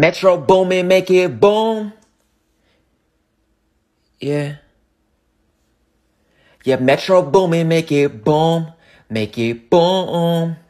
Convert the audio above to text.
Metro booming, make it boom. Yeah. Yeah, Metro booming, make it boom. Make it boom.